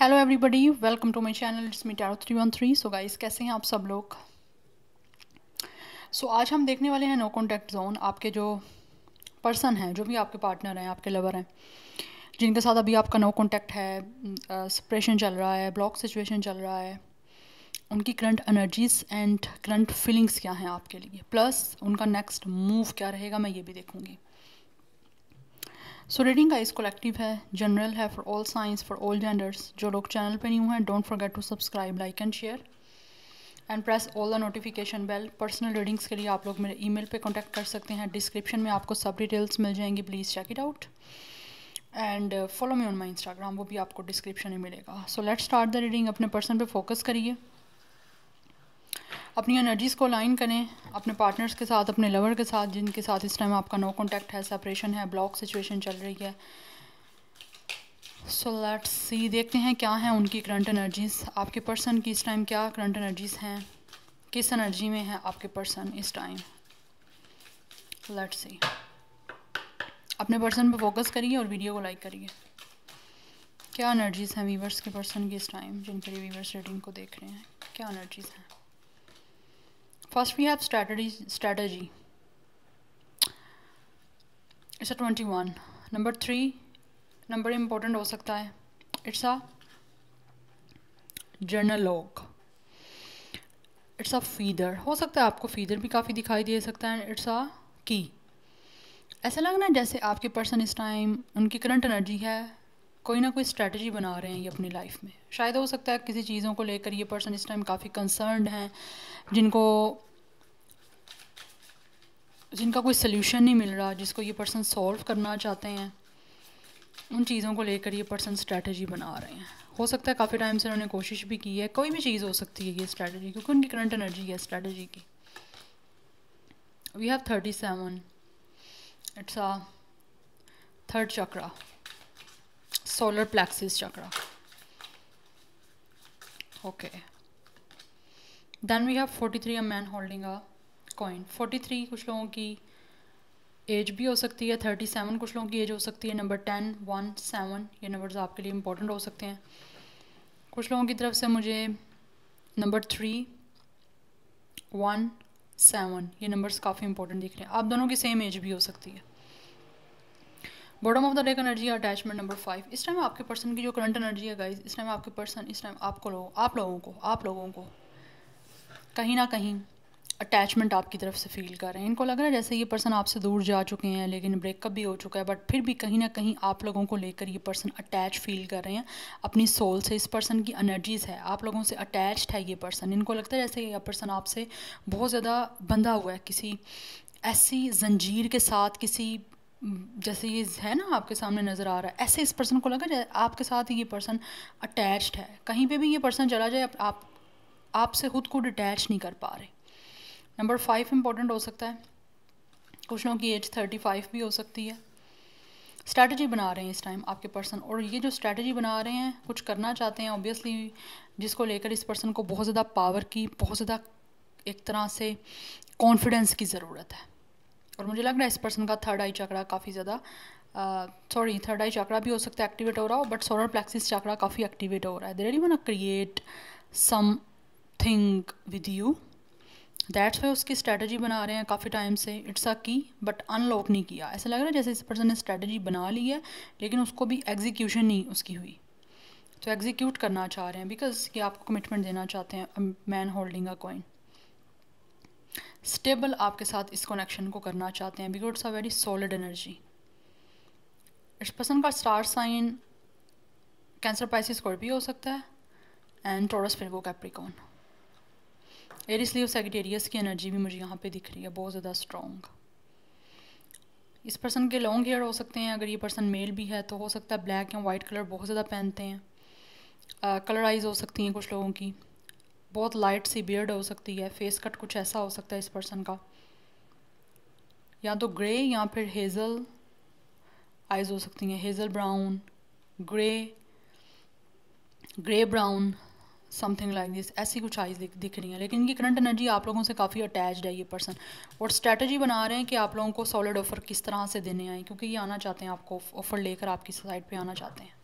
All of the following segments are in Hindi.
Hello everybody welcome to my channel it's me tarot three one three so guys कैसे हैं आप सब लोग सो so, आज हम देखने वाले हैं नो कॉन्टैक्ट जोन आपके जो पर्सन हैं जो भी आपके पार्टनर हैं आपके लवर हैं जिनके साथ अभी आपका नो कॉन्टैक्ट है सप्रेशन चल रहा है ब्लॉक सिचुएशन चल रहा है उनकी current energies and current feelings क्या हैं आपके लिए प्लस उनका नेक्स्ट मूव क्या रहेगा मैं ये भी देखूँगी सो रीडिंग का इस कलेक्टिव है जनरल है for all science for all genders जो लोग चैनल पे न्यू हैं don't forget to subscribe like and share and press all the notification bell personal readings के लिए आप लोग मेरे ईमेल पे कांटेक्ट कर सकते हैं डिस्क्रिप्शन में आपको सब डिटेल्स मिल जाएंगी please check it out and follow me on my Instagram वो भी आपको डिस्क्रिप्शन में मिलेगा so let start the reading अपने पर्सन पे फोकस करिए अपनी एनर्जीज़ को अलाइन करें अपने पार्टनर्स के साथ अपने लवर के साथ जिनके साथ इस टाइम आपका नो कॉन्टैक्ट है सेपरेशन है ब्लॉक सिचुएशन चल रही है सो लेट्स सी देखते हैं क्या हैं उनकी करंट एनर्जीज़ आपके पर्सन की इस टाइम क्या करंट एनर्जीज़ हैं किस एनर्जी में है आपके पर्सन इस टाइम लेट्स सी अपने पर्सन पे फोकस करिए और वीडियो को लाइक करिए क्या एनर्जीज़ हैं वीवर्स के पर्सन की इस टाइम जिनके लिए वीवर्स रीडिंग को देख रहे हैं क्या एनर्जीज़ हैं First, we have strategy. Strategy. It's a twenty one number three number important हो सकता है it's journal log. It's a feather हो सकता है आपको फीदर भी काफ़ी दिखाई दे सकता है इट्स a की ऐसा लगना जैसे आपके पर्सन इस टाइम उनकी करंट एनर्जी है कोई ना कोई स्ट्रैटेजी बना रहे हैं ये अपनी लाइफ में शायद हो सकता है किसी चीज़ों को लेकर ये पर्सन इस टाइम काफ़ी कंसर्न हैं जिनको जिनका कोई सल्यूशन नहीं मिल रहा जिसको ये पर्सन सॉल्व करना चाहते हैं उन चीज़ों को लेकर ये पर्सन स्ट्रैटेजी बना रहे हैं हो सकता है काफ़ी टाइम से उन्होंने कोशिश भी की है कोई भी चीज़ हो सकती है ये स्ट्रैटेजी क्योंकि उनकी करंट एनर्जी है स्ट्रैटेजी की we have thirty seven it's a third chakra solar plexus chakra okay then we have 43 a man holding a coin 43 कुछ लोगों की एज भी हो सकती है थर्टी सेवन कुछ लोगों की एज हो सकती है नंबर टेन वन सेवन ये नंबर्स आपके लिए इंपॉर्टेंट हो सकते हैं कुछ लोगों की तरफ से मुझे नंबर थ्री वन सेवन ये नंबर्स काफ़ी इंपॉर्टेंट दिख रहे हैं आप दोनों की सेम एज भी हो सकती है bottom of the deck energy attachment number five इस टाइम आपके पर्सन की जो करंट एनर्जी है गाइज इस टाइम आपके पर्सन इस टाइम आपको लोग आप लोगों को आप लोगों को कहीं ना कहीं अटैचमेंट आपकी तरफ से फील कर रहे हैं इनको लग रहा है जैसे ये पर्सन आपसे दूर जा चुके हैं लेकिन ब्रेकअप भी हो चुका है बट फिर भी कहीं ना कहीं आप लोगों को लेकर ये पर्सन अटैच फील कर रहे हैं अपनी सोल से इस पर्सन की एनर्जीज़ है आप लोगों से अटैच्ड है ये पर्सन इनको लगता है जैसे ये पर्सन आपसे बहुत ज़्यादा बंधा हुआ है किसी ऐसी जंजीर के साथ किसी जैसे ये है ना आपके सामने नज़र आ रहा है ऐसे इस पर्सन को लगा आपके साथ ये पर्सन अटैच्ड है कहीं पे भी ये पर्सन चला जाए आप आपसे खुद को डिटैच नहीं कर पा रहे नंबर फाइव इम्पोर्टेंट हो सकता है कुछ लोगों की एज थर्टी फाइव भी हो सकती है स्ट्रैटेजी बना रहे हैं इस टाइम आपके पर्सन और ये जो स्ट्रैटेजी बना रहे हैं कुछ करना चाहते हैं ऑब्वियसली जिसको लेकर इस पर्सन को बहुत ज़्यादा पावर की बहुत ज़्यादा एक तरह से कॉन्फिडेंस की ज़रूरत है और मुझे लग रहा है इस पर्सन का थर्ड आई चक्रा काफ़ी ज़्यादा सॉरी थर्ड आई चक्रा भी हो सकता है एक्टिवेट हो रहा हो बट सोलर प्लेक्सिस चक्रा काफ़ी एक्टिवेट हो रहा है they ready one create something with you that's way उसकी स्ट्रैटेजी बना रहे हैं काफ़ी टाइम से इट्स अ की बट अनलॉक नहीं किया ऐसा लग रहा है जैसे इस पर्सन ने स्ट्रैटेजी बना ली है लेकिन उसको भी एग्जीक्यूशन नहीं उसकी हुई तो एग्जीक्यूट करना चाह रहे हैं बिकॉज ये आपको कमिटमेंट देना चाहते हैं man holding a coin stable आपके साथ इस कनेक्शन को करना चाहते हैं because it's a very solid energy इस पर्सन का star sign Cancer Pisces Scorpio हो सकता है एंड टोरस फिर वो कैप्रिकॉन एरिस लियो सेगटेरियस की एनर्जी भी मुझे यहाँ पे दिख रही है बहुत ज़्यादा स्ट्रॉन्ग इस पर्सन के लॉन्ग हेयर हो सकते हैं अगर ये पर्सन मेल भी है तो हो सकता है ब्लैक या वाइट कलर बहुत ज़्यादा पहनते हैं कलर uh, आइज हो सकती हैं कुछ लोगों की बहुत लाइट सी बियर्ड हो सकती है फेस कट कुछ ऐसा हो सकता है इस पर्सन का या तो ग्रे या फिर हेज़ल आइज़ हो सकती हैं hazel brown grey grey brown something like this ऐसी कुछ आइज दिख दिख रही हैं लेकिन इनकी करंट एनर्जी आप लोगों से काफ़ी अटैच है ये पर्सन और स्ट्रैटेजी बना रहे हैं कि आप लोगों को सॉलिड ऑफर किस तरह से देने आए क्योंकि ये आना चाहते हैं आपको ऑफर लेकर आपकी साइड पे आना चाहते हैं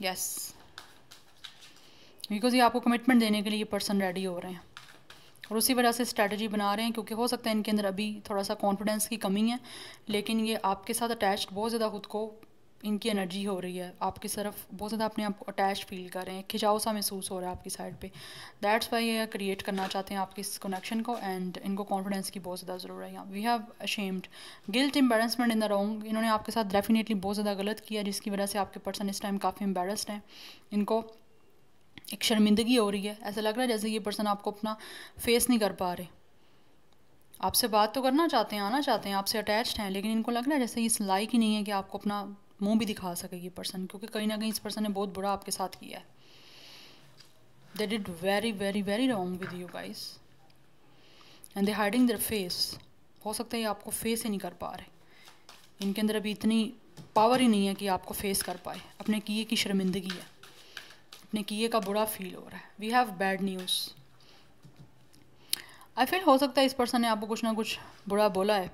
यस yes. बिकॉज ये आपको कमिटमेंट देने के लिए पर्सन रेडी हो रहे हैं और उसी वजह से स्ट्रैटेजी बना रहे हैं क्योंकि हो सकता है इनके अंदर अभी थोड़ा सा कॉन्फिडेंस की कमी है लेकिन ये आपके साथ अटैच बहुत ज़्यादा खुद को इनकी एनर्जी हो रही है आपकी तरफ बहुत ज़्यादा अपने आप को अटैच फील कर रहे हैं खिंचाव सा महसूस हो रहा है आपकी साइड पे दैट्स वाई ये क्रिएट करना चाहते हैं आपकी इस कनेक्शन को एंड इनको कॉन्फिडेंस की बहुत ज़्यादा ज़रूरत है we have ashamed guilt embarrassment in the wrong इन्होंने आपके साथ डेफिनेटली बहुत ज़्यादा गलत किया जिसकी वजह से आपके पर्सन इस टाइम काफ़ी एम्बेरस्ड हैं इनको एक शर्मिंदगी हो रही है ऐसा लग रहा है जैसे ये पर्सन आपको अपना फेस नहीं कर पा रहे आपसे बात तो करना चाहते हैं आना चाहते हैं आपसे अटैच्ड हैं लेकिन इनको लग रहा है जैसे इस लाइक ही नहीं है कि आपको अपना मुंह भी दिखा सके ये पर्सन क्योंकि कहीं ना कहीं इस पर्सन ने बहुत बुरा आपके साथ किया है they did very very very wrong with you guys and they hiding their face हो सकता है ये आपको फेस ही नहीं कर पा रहे इनके अंदर अभी इतनी पावर ही नहीं है कि आपको फेस कर पाए अपने किए की शर्मिंदगी है अपने किए का बुरा फील हो रहा है we have bad news I feel हो सकता है इस पर्सन ने आपको कुछ ना कुछ बुरा बोला है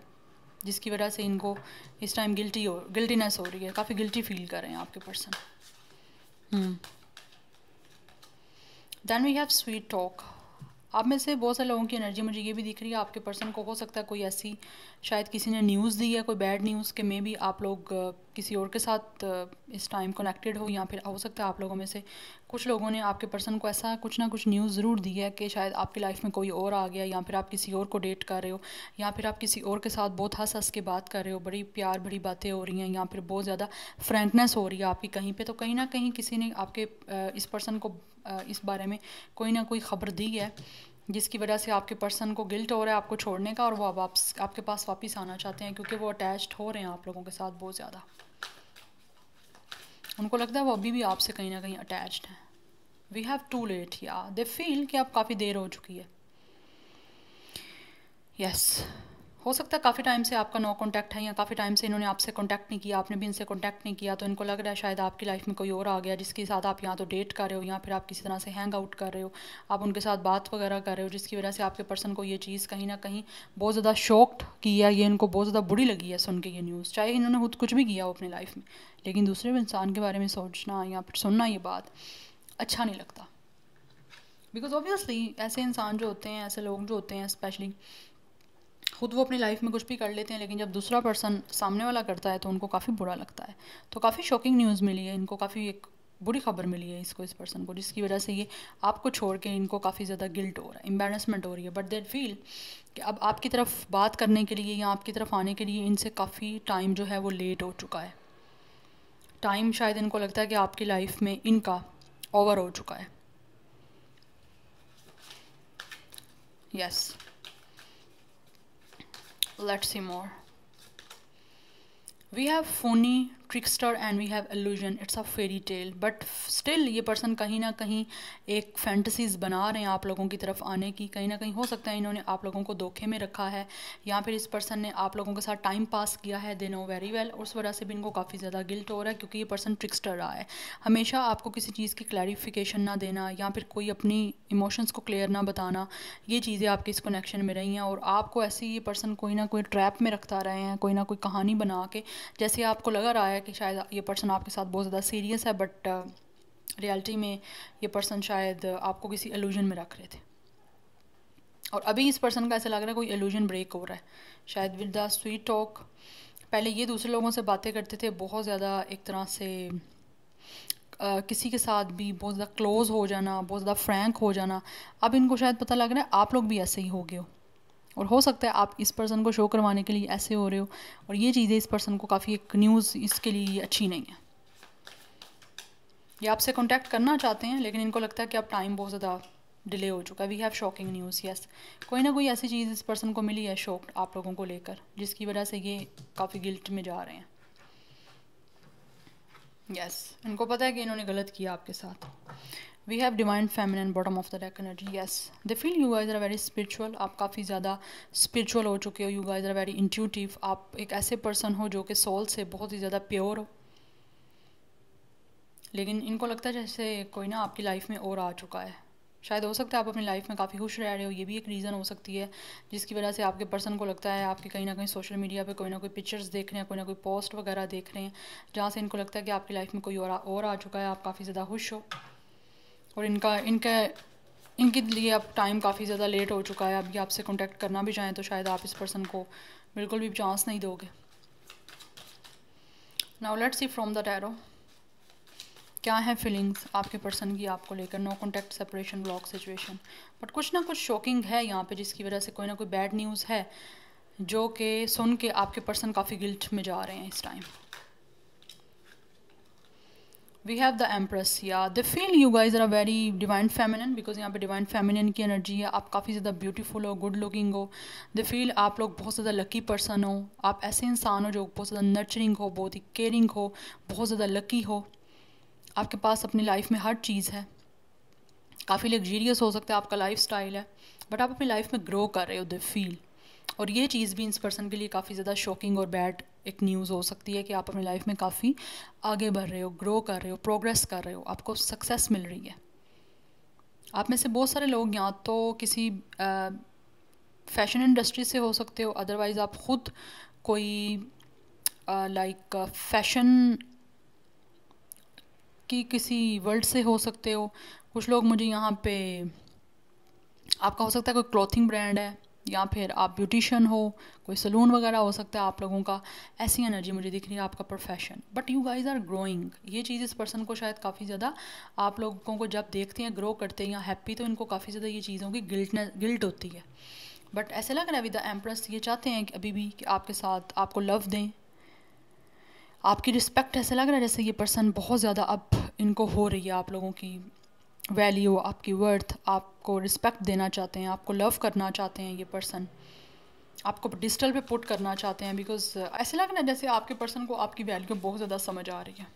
जिसकी वजह से इनको इस टाइम गिल्टी हो गिल्टीनेस हो रही है काफ़ी गिल्टी फील कर रहे हैं आपके person then we have sweet talk आप में से बहुत सारे लोगों की एनर्जी मुझे ये भी दिख रही है आपके पर्सन को हो सकता है कोई ऐसी शायद किसी ने न्यूज़ दी है कोई बैड न्यूज़ के मे भी आप लोग किसी और के साथ इस टाइम कनेक्टेड हो या फिर हो सकता है आप लोगों में से कुछ लोगों ने आपके पर्सन को ऐसा कुछ ना कुछ न्यूज़ ज़रूर दी है कि शायद आपकी लाइफ में कोई और आ गया या फिर आप किसी और को डेट कर रहे हो या फिर आप किसी और के साथ बहुत हंस हंस के बात कर रहे हो बड़ी प्यार बड़ी बातें हो रही हैं या फिर बहुत ज़्यादा फ्रेंकनेस हो रही है आपकी कहीं पर तो कहीं ना कहीं किसी ने आपके इस पर्सन को इस बारे में कोई ना कोई खबर दी है जिसकी वजह से आपके पर्सन को गिल्ट हो रहा है आपको छोड़ने का और वो अब आप आपके पास वापस आना चाहते हैं क्योंकि वो अटैच्ड हो रहे हैं आप लोगों के साथ बहुत ज़्यादा उनको लगता है वो अभी भी आपसे कहीं ना कहीं अटैच्ड हैं वी हैव टू लेट या दे फील कि आप काफ़ी देर हो चुकी है यस yes. हो सकता है काफ़ी टाइम से आपका नो कॉन्टैक्ट है या काफ़ी टाइम से इन्होंने आपसे कॉन्टैक्ट नहीं किया आपने भी इनसे कॉन्टैक्ट नहीं किया तो इनको लग रहा है शायद आपकी लाइफ में कोई और आ गया जिसके साथ आप या तो डेट कर रहे हो या फिर आप किसी तरह से हैंग आउट कर रहे हो आप उनके साथ बात वगैरह कर रहे हो जिसकी वजह से आपके पर्सन को ये चीज़ कहीं ना कहीं बहुत ज़्यादा शॉक्ड की है ये इनको बहुत ज़्यादा बुरी लगी है सुन के ये न्यूज़ चाहे इन्होंने खुद कुछ भी किया हो अपनी लाइफ में लेकिन दूसरे इंसान के बारे में सोचना या फिर सुनना ये बात अच्छा नहीं लगता बिकॉज ऑब्वियसली ऐसे इंसान जो होते हैं ऐसे लोग जो होते हैं स्पेशली खुद वो अपनी लाइफ में कुछ भी कर लेते हैं लेकिन जब दूसरा पर्सन सामने वाला करता है तो उनको काफ़ी बुरा लगता है तो काफ़ी शॉकिंग न्यूज़ मिली है इनको काफ़ी एक बुरी खबर मिली है इसको इस पर्सन को जिसकी वजह से ये आपको छोड़ के इनको काफ़ी ज़्यादा गिल्ट हो रहा है एम्बेरसमेंट हो रही है बट देट फील कि अब आपकी तरफ बात करने के लिए या आपकी तरफ आने के लिए इनसे काफ़ी टाइम जो है वो लेट हो चुका है टाइम शायद इनको लगता है कि आपकी लाइफ में इनका ओवर हो चुका है yes yes. let's see more we have phony trickster and we have illusion it's a fairy tale but still ये पर्सन कहीं ना कहीं एक फैंटसीज बना रहे हैं आप लोगों की तरफ आने की कहीं ना कहीं हो सकता है इन्होंने आप लोगों को धोखे में रखा है या फिर इस पर्सन ने आप लोगों के साथ टाइम पास किया है दे नो वेरी वेल उस वजह से भी इनको काफ़ी ज़्यादा गिल्ट हो रहा है क्योंकि ये पर्सन ट्रिक्स्टर रहा है हमेशा आपको किसी चीज़ की क्लैरिफिकेशन ना देना या फिर कोई अपनी इमोशंस को क्लियर ना बताना ये चीज़ें आपके इस कनेक्शन में रही हैं और आपको ऐसे ये पर्सन कोई ना कोई ट्रैप में रखता रहे हैं कोई ना कोई कहानी बना के जैसे आपको लगा रहा है है कि शायद ये पर्सन आपके साथ बहुत ज़्यादा सीरियस है बट रियलिटी uh, में ये पर्सन शायद आपको किसी एलूजन में रख रहे थे और अभी इस पर्सन का ऐसा लग रहा है कोई एलूजन ब्रेक हो रहा है शायद विद द स्वीट टॉक पहले ये दूसरे लोगों से बातें करते थे बहुत ज़्यादा एक तरह से Uh, किसी के साथ भी बहुत ज़्यादा क्लोज़ हो जाना बहुत ज़्यादा फ्रैंक हो जाना अब इनको शायद पता लग रहा है आप लोग भी ऐसे ही हो गए हो और हो सकता है आप इस पर्सन को शो करवाने के लिए ऐसे हो रहे हो और ये चीज़ें इस पर्सन को काफ़ी एक न्यूज़ इसके लिए अच्छी नहीं है ये आपसे कॉन्टैक्ट करना चाहते हैं लेकिन इनको लगता है कि अब टाइम बहुत ज़्यादा डिले हो चुका है we have shocking news yes कोई ना कोई ऐसी चीज़ इस पर्सन को मिली है शॉक आप लोगों को लेकर जिसकी वजह से ये काफ़ी गिल्ट में जा रहे हैं यस yes, इनको पता है कि इन्होंने गलत किया आपके साथ we have divine feminine bottom of the deck energy yes the feel you guys are very spiritual आप काफ़ी ज़्यादा स्पिरिचुअल हो चुके हो you guys are very intuitive आप एक ऐसे पर्सन हो जो कि सोल से बहुत ही ज़्यादा प्योर हो लेकिन इनको लगता है जैसे कोई ना आपकी लाइफ में और आ चुका है शायद हो सकता है आप अपनी लाइफ में काफ़ी खुश रह रहे हो ये भी एक रीज़न हो सकती है जिसकी वजह से आपके पर्सन को लगता है आपके कहीं ना कहीं सोशल मीडिया पे कोई ना कोई पिक्चर्स देख रहे हैं कोई ना कोई पोस्ट वगैरह देख रहे हैं जहाँ से इनको लगता है कि आपकी लाइफ में कोई और और आ चुका है आप काफ़ी ज़्यादा खुश हो और इनका इनके इनके लिए अब टाइम काफ़ी ज़्यादा लेट हो चुका है अभी आपसे कॉन्टेक्ट करना भी चाहें तो शायद आप इस पर्सन को बिल्कुल भी चांस नहीं दोगे now let see from the tarot क्या है फीलिंग्स आपके पर्सन की आपको लेकर no contact separation block situation but कुछ ना कुछ शॉकिंग है यहाँ पे जिसकी वजह से कोई ना कोई बैड न्यूज़ है जो कि सुन के आपके पर्सन काफ़ी गिल्ट में जा रहे हैं इस time we have the empress या the feel you guys are very divine feminine because यहाँ पे डिवाइन फेमिनन की एनर्जी है आप काफ़ी ज़्यादा ब्यूटीफुल हो गुड लुकिंग हो द फील आप लोग बहुत ज़्यादा लकी पर्सन हो आप ऐसे इंसान हो जो बहुत ज़्यादा नर्चरिंग हो बहुत ही केयरिंग हो बहुत ज़्यादा लकी हो आपके पास अपनी लाइफ में हर चीज़ है काफ़ी लग्जीरियस हो सकता है आपका लाइफ स्टाइल है बट आप अपनी लाइफ में ग्रो कर रहे हो द फील और ये चीज़ भी इस पर्सन के लिए काफ़ी ज़्यादा शॉकिंग और बैड एक न्यूज़ हो सकती है कि आप अपनी लाइफ में काफ़ी आगे बढ़ रहे हो ग्रो कर रहे हो प्रोग्रेस कर रहे हो आपको सक्सेस मिल रही है आप में से बहुत सारे लोग या तो किसी फैशन इंडस्ट्री से हो सकते हो अदरवाइज़ आप ख़ुद कोई लाइक फैशन की किसी वर्ल्ड से हो सकते हो कुछ लोग मुझे यहाँ पे आपका हो सकता है कोई क्लॉथिंग ब्रांड है या फिर आप ब्यूटिशन हो कोई सलून वगैरह हो सकता है आप लोगों का ऐसी एनर्जी मुझे दिख रही है आपका profession but you guys are growing ये चीज़ इस पर्सन को शायद काफ़ी ज़्यादा आप लोगों को जब देखते हैं ग्रो करते हैं या हैप्पी तो इनको काफ़ी ज़्यादा ये चीज़ों की गिल्टनेस गिल्ट होती है बट ऐसे लग रहा है विद द एम्प्रेस ये चाहते हैं कि अभी भी कि आपके साथ आपको लव दें आपकी रिस्पेक्ट ऐसे लग रहा है जैसे ये पर्सन बहुत ज़्यादा अब इनको हो रही है आप लोगों की वैल्यू आपकी वर्थ आपको रिस्पेक्ट देना चाहते हैं आपको लव करना चाहते हैं ये पर्सन आपको डिजिटल पे पुट करना चाहते हैं बिकॉज uh, ऐसे लग रहा है जैसे आपके पर्सन को आपकी वैल्यू बहुत ज़्यादा समझ आ रही है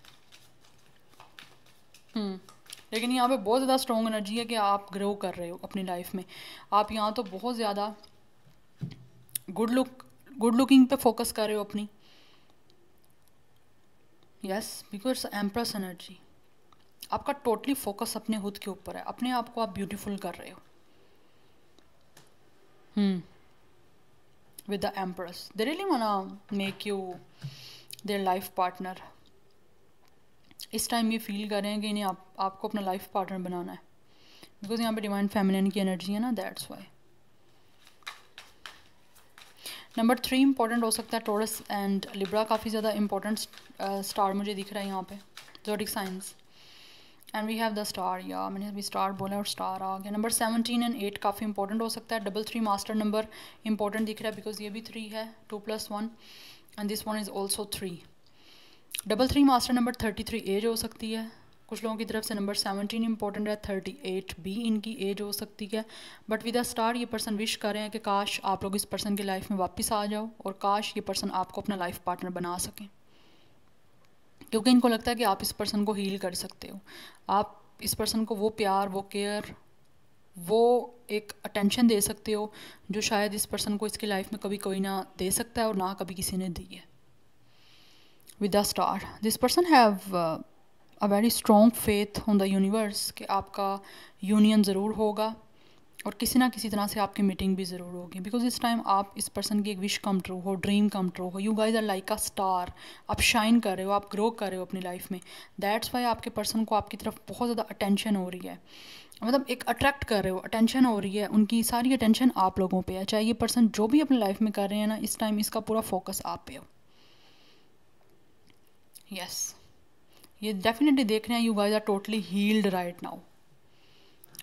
hmm. लेकिन यहाँ पे बहुत ज़्यादा स्ट्रॉन्ग एनर्जी है कि आप ग्रो कर रहे हो अपनी लाइफ में आप यहाँ तो बहुत ज़्यादा गुड लुक गुड लुकिंग पे फोकस कर रहे हो अपनी यस बिकॉज एम्प्रस एनर्जी आपका टोटली फोकस अपने खुद के ऊपर है अपने आप को आप ब्यूटीफुल कर रहे हो with the empress they really wanna make you their life partner इस टाइम ये फील हैं कि इन्हें आप आपको अपना लाइफ पार्टनर बनाना है बिकॉज यहाँ पे डिवाइन फेमिलिन की एनर्जी है ना that's why number three important हो सकता है टोरस एंड लिब्रा काफ़ी ज़्यादा इंपॉर्टेंट स्टार मुझे दिख रहा है यहाँ पे zodiac science and we have the star या मैंने अभी स्टार बोला और स्टार आ गया नंबर सेवनटीन एंड एट काफ़ी इंपॉर्टेंट हो सकता है double three master number important दिख रहा है बिकॉज ये भी थ्री है two plus one and this one is also three double three master number thirty three age हो सकती है कुछ लोगों की तरफ से नंबर सेवनटीन इंपॉर्टेंट है थर्टी एट भी इनकी एज हो सकती है बट विद अ स्टार ये पर्सन विश कर रहे हैं कि काश आप लोग इस पर्सन की लाइफ में वापस आ जाओ और काश ये पर्सन आपको अपना लाइफ पार्टनर बना सकें क्योंकि इनको लगता है कि आप इस पर्सन को हील कर सकते हो आप इस पर्सन को वो प्यार वो केयर वो एक अटेंशन दे सकते हो जो शायद इस पर्सन को इसकी लाइफ में कभी कोई ना दे सकता है और ना कभी किसी ने दी है with the star this person have a very strong faith on the universe कि आपका यूनियन ज़रूर होगा और किसी ना किसी तरह से आपकी मीटिंग भी ज़रूर होगी बिकॉज इस टाइम आप इस पर्सन की एक विश कम ट्रू हो ड्रीम कम ट्रू हो you guys are like a star आप शाइन कर रहे हो आप ग्रो कर रहे हो अपनी लाइफ में दैट्स वाई आपके पर्सन को आपकी तरफ बहुत ज़्यादा अटेंशन हो रही है मतलब एक अट्रैक्ट कर रहे हो अटेंशन हो रही है उनकी सारी अटेंशन आप लोगों पे है चाहे ये पर्सन जो भी अपनी लाइफ में कर रहे हैं ना इस टाइम इसका पूरा फोकस आप पे हो यस yes. ये डेफिनेटली देख रहे हैं you guys are totally healed right now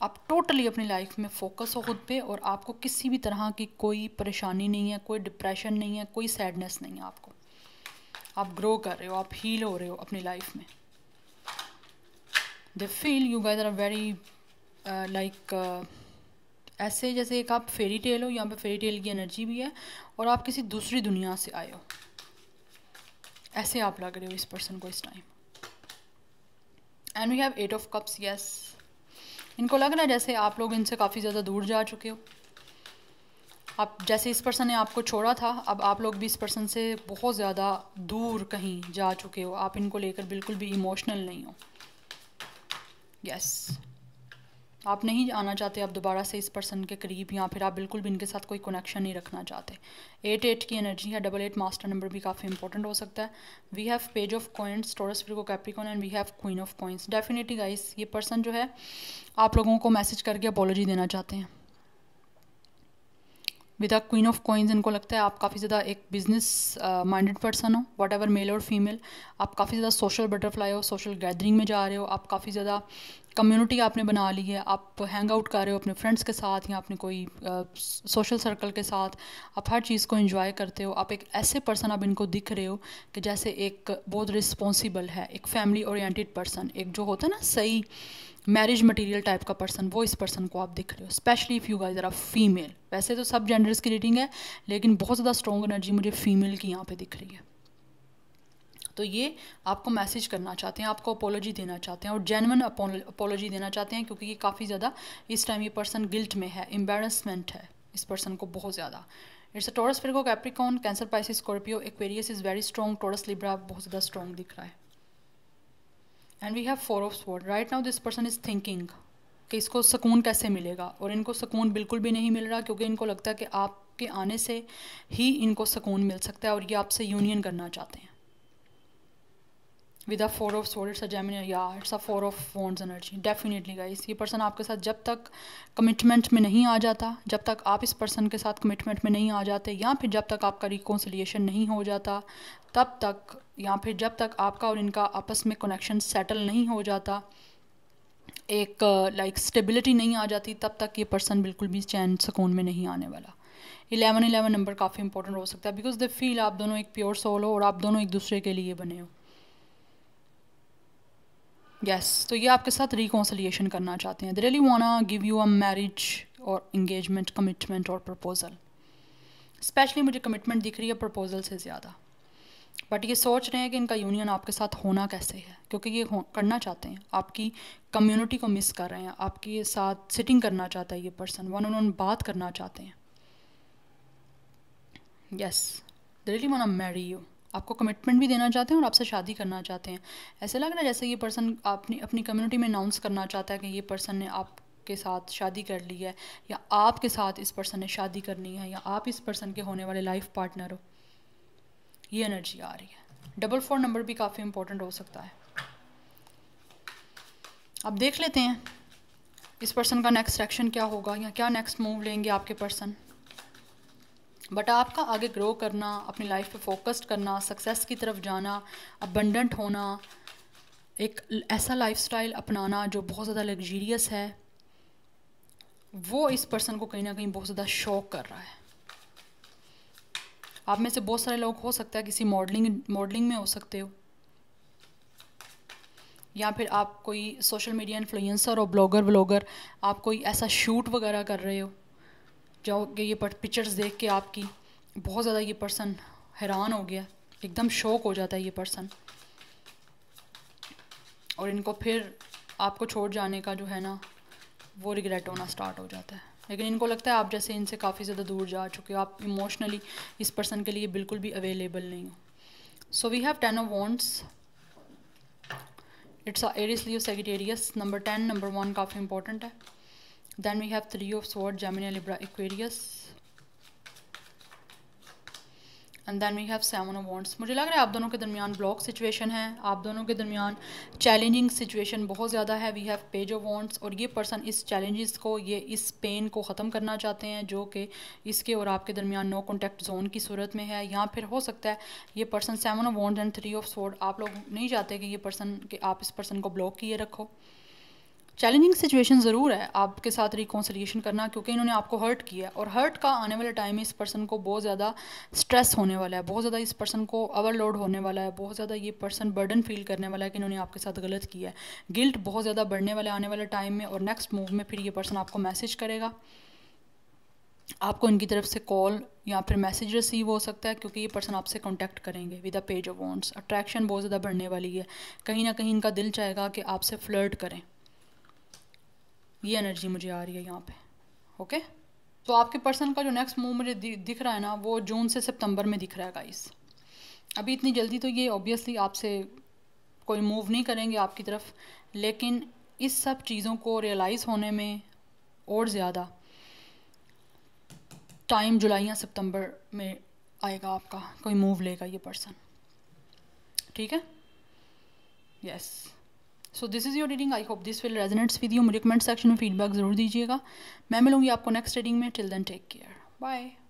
आप टोटली अपनी लाइफ में फोकस हो खुद पे और आपको किसी भी तरह की कोई परेशानी नहीं है कोई डिप्रेशन नहीं है कोई सैडनेस नहीं है आपको आप ग्रो कर रहे हो आप हील हो रहे हो अपनी लाइफ में they feel you gather are very like ऐसे जैसे एक आप फेरी टेल हो यहाँ पे फेरी टेल की एनर्जी भी है और आप किसी दूसरी दुनिया से आए हो ऐसे आप लग रहे हो इस पर्सन को इस time and we have eight of cups yes इनको लग रहा है जैसे आप लोग इनसे काफ़ी ज़्यादा दूर जा चुके हो आप जैसे इस पर्सन ने आपको छोड़ा था अब आप लोग भी इस पर्सन से बहुत ज़्यादा दूर कहीं जा चुके हो आप इनको लेकर बिल्कुल भी इमोशनल नहीं हो यस yes. आप नहीं आना चाहते आप दोबारा से इस पर्सन के करीब या फिर आप बिल्कुल भी इनके साथ कोई कनेक्शन नहीं रखना चाहते एट एट की एनर्जी है डबल एट मास्टर नंबर भी काफ़ी इंपॉर्टेंट हो सकता है we have page of coins Taurus Virgo Capricorn and we have queen of coins definitely guys ये पर्सन जो है आप लोगों को मैसेज करके अपोलॉजी देना चाहते हैं with a queen of coins इनको लगता है आप काफ़ी ज़्यादा एक बिजनेस माइंडेड पर्सन हो वट एवर मेल और फीमेल आप काफ़ी ज़्यादा सोशल बटरफ्लाई हो सोशल गैदरिंग में जा रहे हो आप काफ़ी ज़्यादा कम्युनिटी आपने बना ली है आप हैंग आउट कर रहे हो अपने फ्रेंड्स के साथ या अपने कोई सोशल uh, सर्कल के साथ आप हर चीज़ को इन्जॉय करते हो आप एक ऐसे पर्सन आप इनको दिख रहे हो कि जैसे एक बहुत रिस्पॉन्सिबल है एक फैमिली ओरिएंटेड पर्सन एक जो होता है ना सही मैरिज मटेरियल टाइप का पर्सन वो इस पर्सन को आप देख रहे हो specially if you guys are a female वैसे तो सब जेंडर्स की रीडिंग है लेकिन बहुत ज़्यादा स्ट्रॉन्ग एनर्जी मुझे फीमेल की यहाँ पे दिख रही है तो ये आपको मैसेज करना चाहते हैं आपको अपोलॉजी देना चाहते हैं और जेनवन अपोलॉजी देना चाहते हैं क्योंकि ये काफ़ी ज़्यादा इस टाइम ये पर्सन गिल्ट में है एम्बेरसमेंट है इस पर्सन को बहुत ज़्यादा it's a Taurus Virgo Capricorn Cancer Pisces Scorpio Aquarius is very strong Taurus Libra बहुत ज़्यादा स्ट्रॉन्ग दिख रहा है and we have four of sword right now this person is thinking कि इसको सुकून कैसे मिलेगा और इनको सुकून बिल्कुल भी नहीं मिल रहा क्योंकि इनको लगता है कि आपके आने से ही इनको सुकून मिल सकता है और ये आपसे यूनियन करना चाहते हैं with a four of souls Gemini या it's a four of wands energy definitely guys ये पर्सन आपके साथ जब तक कमिटमेंट में नहीं आ जाता जब तक आप इस पर्सन के साथ कमिटमेंट में नहीं आ जाते या फिर जब तक आपका रिकॉन्सिलियेशन नहीं हो जाता तब तक या फिर जब तक आपका और इनका आपस में कनेक्शन सेटल नहीं हो जाता एक लाइक uh, स्टेबिलिटी like, नहीं आ जाती तब तक ये पर्सन बिल्कुल भी चैन सुकून में नहीं आने वाला इलेवन इलेवन नंबर काफ़ी इंपॉर्टेंट हो सकता है बिकॉज दे फील आप दोनों एक प्योर सोल हो और आप दोनों एक दूसरे के लिए बने हो यस तो ये आपके साथ रिकॉन्सलिएशन करना चाहते हैं they really wanna give you a marriage और इंगेजमेंट कमिटमेंट और प्रपोज़ल स्पेशली मुझे कमिटमेंट दिख रही है प्रपोज़ल से ज़्यादा बट ये सोच रहे हैं कि इनका यूनियन आपके साथ होना कैसे है क्योंकि ये करना चाहते हैं आपकी कम्युनिटी को मिस कर रहे हैं आपके साथ सिटिंग करना चाहता है ये पर्सन वन ऑन वन बात करना चाहते हैं yes they really wanna marry you आपको कमिटमेंट भी देना चाहते हैं और आपसे शादी करना चाहते हैं ऐसे लग रहा है जैसे ये पर्सन आपने अपनी कम्युनिटी में अनाउंस करना चाहता है कि ये पर्सन ने आपके साथ शादी कर ली है या आपके साथ इस पर्सन ने शादी करनी है या आप इस पर्सन के होने वाले लाइफ पार्टनर हो ये एनर्जी आ रही है डबल फोर नंबर भी काफ़ी इंपॉर्टेंट हो सकता है अब देख लेते हैं इस पर्सन का नेक्स्ट एक्शन क्या होगा या क्या नेक्स्ट मूव लेंगे आपके पर्सन बट आपका आगे ग्रो करना अपनी लाइफ पे फोकस्ड करना सक्सेस की तरफ जाना अबंडेंट होना एक ऐसा लाइफस्टाइल अपनाना जो बहुत ज़्यादा लग्जीरियस है वो इस पर्सन को कहीं ना कहीं बहुत ज़्यादा शौक कर रहा है आप में से बहुत सारे लोग हो सकता है किसी मॉडलिंग मॉडलिंग में हो सकते हो या फिर आप कोई सोशल मीडिया इन्फ्लुएंसर हो ब्लॉगर ब्लॉगर आप कोई ऐसा शूट वगैरह कर रहे हो जाओगे ये पिक्चर्स देख के आपकी बहुत ज़्यादा ये पर्सन हैरान हो गया एकदम शौक हो जाता है ये पर्सन और इनको फिर आपको छोड़ जाने का जो है ना वो रिग्रेट होना स्टार्ट हो जाता है लेकिन इनको लगता है आप जैसे इनसे काफ़ी ज़्यादा दूर जा चुके हो आप इमोशनली इस पर्सन के लिए बिल्कुल भी अवेलेबल नहीं हो so we have ten of wands it's Aries Leo Sagittarius number ten number one काफ़ी इंपॉर्टेंट है then we have three of swords gemini libra aquarius and then we have seven of wands मुझे लग रहा है आप दोनों के दरमियान ब्लॉक सिचुएशन है आप दोनों के दरमियान चैलेंजिंग सिचुएशन बहुत ज़्यादा है we have page of wands और ये पर्सन इस चैलेंजेस को ये इस पेन को ख़त्म करना चाहते हैं जो कि इसके और आपके दरमियान नो कॉन्टैक्ट जोन की सूरत में है या फिर हो सकता है ये person seven of wands and three of swords आप लोग नहीं चाहते कि ये पर्सन कि आप इस पर्सन को ब्लॉक किए रखो चैलेंजिंग सिचुएशन ज़रूर है आपके साथ रिकॉन्सलिएशन करना क्योंकि इन्होंने आपको हर्ट किया है और हर्ट का आने वाले टाइम में इस पर्सन को बहुत ज़्यादा स्ट्रेस होने वाला है बहुत ज़्यादा इस पर्सन को ओवरलोड होने वाला है बहुत ज़्यादा ये पर्सन बर्डन फील करने वाला है कि इन्होंने आपके साथ गलत किया है गिल्ट बहुत ज़्यादा बढ़ने वाला आने वाले टाइम में और नेक्स्ट मूव में फिर ये पर्सन आपको मैसेज करेगा आपको इनकी तरफ से कॉल या फिर मैसेज रिसीव हो सकता है क्योंकि ये पर्सन आपसे कांटेक्ट करेंगे with a page of wands attraction बहुत ज़्यादा बढ़ने वाली है कहीं ना कहीं इनका दिल चाहेगा कि आपसे फ्लर्ट करें ये एनर्जी मुझे आ रही है यहाँ पे ओके तो आपके पर्सन का जो नेक्स्ट मूव मुझे दिख रहा है ना वो जून से सितंबर में दिख रहा है गाइस अभी इतनी जल्दी तो ये ऑब्वियसली आपसे कोई मूव नहीं करेंगे आपकी तरफ लेकिन इस सब चीज़ों को रियलाइज़ होने में और ज़्यादा टाइम जुलाई या सितंबर में आएगा आपका कोई मूव लेगा ये पर्सन ठीक है yes yes. So this is your reading I hope this will resonates with you मुझे कमेंट सेक्शन में फीडबैक ज़रूर दीजिएगा मैं मिलूंगी आपको नेक्स्ट रीडिंग में till then take care bye